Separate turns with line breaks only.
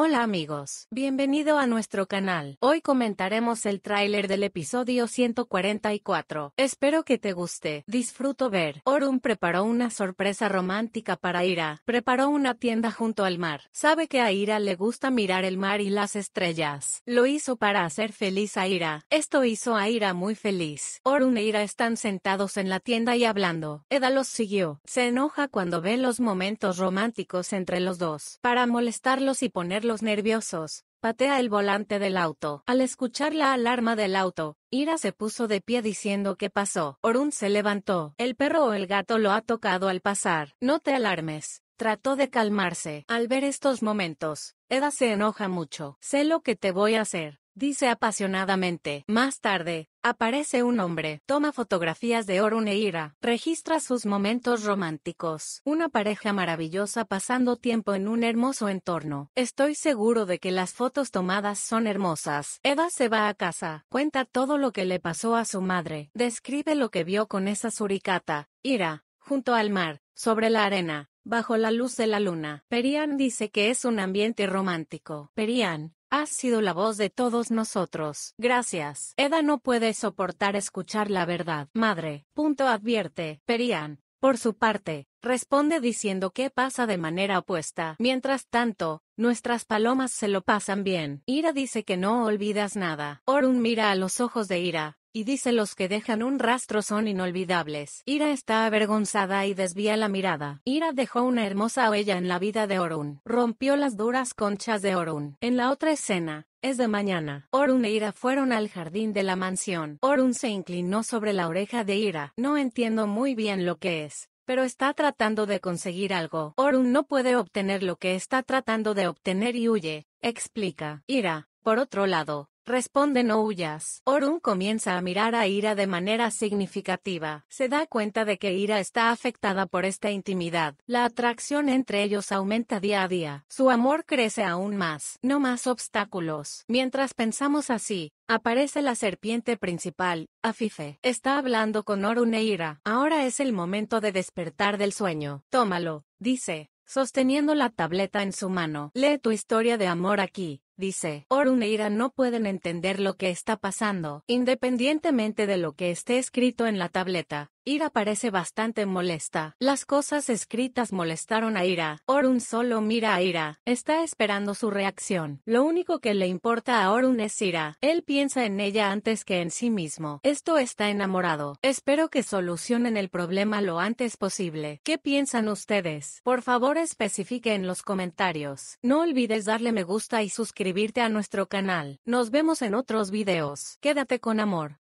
Hola amigos, bienvenido a nuestro canal. Hoy comentaremos el tráiler del episodio 144. Espero que te guste. Disfruto ver. Orun preparó una sorpresa romántica para Ira. Preparó una tienda junto al mar. Sabe que a Ira le gusta mirar el mar y las estrellas. Lo hizo para hacer feliz a Ira. Esto hizo a Ira muy feliz. Orun e Ira están sentados en la tienda y hablando. Eda los siguió. Se enoja cuando ve los momentos románticos entre los dos. Para molestarlos y ponerlos los nerviosos. Patea el volante del auto. Al escuchar la alarma del auto, Ira se puso de pie diciendo qué pasó. Orun se levantó. El perro o el gato lo ha tocado al pasar. No te alarmes. Trató de calmarse. Al ver estos momentos, Eda se enoja mucho. Sé lo que te voy a hacer dice apasionadamente. Más tarde, aparece un hombre, toma fotografías de e Ira. registra sus momentos románticos, una pareja maravillosa pasando tiempo en un hermoso entorno. Estoy seguro de que las fotos tomadas son hermosas. Eva se va a casa, cuenta todo lo que le pasó a su madre, describe lo que vio con esa suricata, ira, junto al mar, sobre la arena, bajo la luz de la luna. Perian dice que es un ambiente romántico. Perian, Has sido la voz de todos nosotros. Gracias. Eda no puede soportar escuchar la verdad. Madre. Punto advierte. Perian. Por su parte, responde diciendo que pasa de manera opuesta. Mientras tanto, nuestras palomas se lo pasan bien. Ira dice que no olvidas nada. Orun mira a los ojos de Ira, y dice los que dejan un rastro son inolvidables. Ira está avergonzada y desvía la mirada. Ira dejó una hermosa huella en la vida de Orun. Rompió las duras conchas de Orun. En la otra escena, es de mañana. Orun e Ira fueron al jardín de la mansión. Orun se inclinó sobre la oreja de Ira. No entiendo muy bien lo que es, pero está tratando de conseguir algo. Orun no puede obtener lo que está tratando de obtener y huye, explica. Ira, por otro lado, Responde no huyas. Orun comienza a mirar a Ira de manera significativa. Se da cuenta de que Ira está afectada por esta intimidad. La atracción entre ellos aumenta día a día. Su amor crece aún más. No más obstáculos. Mientras pensamos así, aparece la serpiente principal, Afife. Está hablando con Orun e Ira. Ahora es el momento de despertar del sueño. Tómalo, dice, sosteniendo la tableta en su mano. Lee tu historia de amor aquí dice, Orun Ira no pueden entender lo que está pasando, independientemente de lo que esté escrito en la tableta. Ira parece bastante molesta. Las cosas escritas molestaron a Ira. Orun solo mira a Ira. Está esperando su reacción. Lo único que le importa a Orun es Ira. Él piensa en ella antes que en sí mismo. Esto está enamorado. Espero que solucionen el problema lo antes posible. ¿Qué piensan ustedes? Por favor especifique en los comentarios. No olvides darle me gusta y suscribirte suscribirte a nuestro canal. Nos vemos en otros videos. Quédate con amor.